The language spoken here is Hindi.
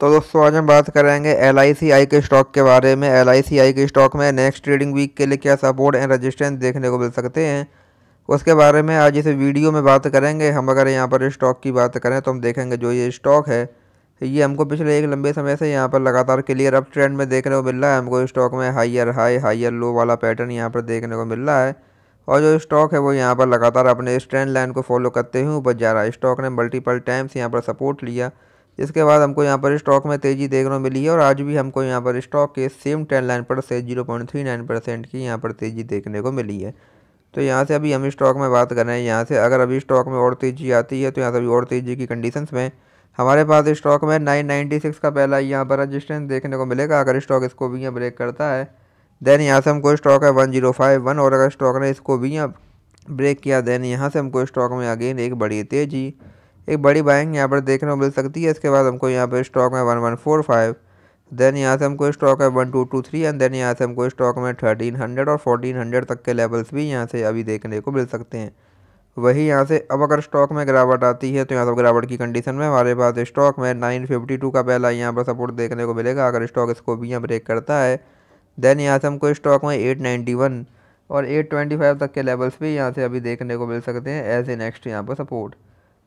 तो दोस्तों आज हम बात करेंगे एल के स्टॉक के बारे में एल के स्टॉक में नेक्स्ट ट्रेडिंग वीक के लिए क्या सपोर्ट एंड रजिस्टेंस देखने को मिल सकते हैं उसके बारे में आज इस वीडियो में बात करेंगे हम अगर यहाँ पर स्टॉक की बात करें तो हम देखेंगे जो ये स्टॉक है ये हमको पिछले एक लंबे समय से यहाँ पर लगातार क्लियर अप ट्रेंड में देखने को मिल रहा है हमको स्टॉक में हाइयर हाई हाइयर लो वाला पैटर्न यहाँ पर देखने को मिल रहा है और जो स्टॉक है वो यहाँ पर लगातार अपने इस ट्रेंड लाइन को फॉलो करते हुए ऊपर जा रहा है स्टॉक ने मल्टीपल टाइम्स यहाँ पर सपोर्ट लिया इसके बाद हमको यहाँ पर स्टॉक में तेज़ी देखने को मिली है और आज भी हमको यहाँ पर स्टॉक के सेम ट्रेंड लाइन पर से zero point three nine percent की यहाँ पर तेज़ी देखने को मिली है तो यहाँ से अभी हम स्टॉक में बात कर रहे हैं यहाँ से अगर अभी स्टॉक में और तेज़ी आती है तो यहाँ से अभी और तेज़ी की कंडीशन में हमारे पास स्टॉक में सिक्स का पहला यहाँ पर रजिस्टेंस देखने को मिलेगा अगर स्टॉक इसको भी यहाँ ब्रेक करता है देन यहाँ से हमको स्टॉक है वन और अगर स्टॉक ने इसको भी यहाँ ब्रेक किया देन यहाँ से हमको स्टॉक में अगेन एक बड़ी तेज़ी एक बड़ी बाइंग यहाँ पर देखने को मिल सकती है इसके बाद हमको यहाँ पर स्टॉक में one one four five then यहाँ से हमको स्टॉक है one two two three and then यहाँ से हमको स्टॉक में थर्टीन हंड्रेड और फोर्टीन हंड्रेड तक के लेवल्स भी यहाँ से अभी देखने को मिल सकते हैं वही यहाँ से अब अगर स्टॉक में गिरावट आती है तो यहाँ पर गिरावट की कंडीशन में हमारे पास स्टॉक में नाइन फिफ्टी टू का पहला यहाँ पर सपोर्ट देखने को मिलेगा अगर स्टॉक इसको भी यहाँ ब्रेक करता है देन यहाँ से हमको स्टॉक में एट नाइन्टी वन और एट ट्वेंटी फाइव तक के लेवल्स भी यहाँ से अभी देखने को मिल सकते हैं एज ए नेक्स्ट यहाँ पर सपोर्ट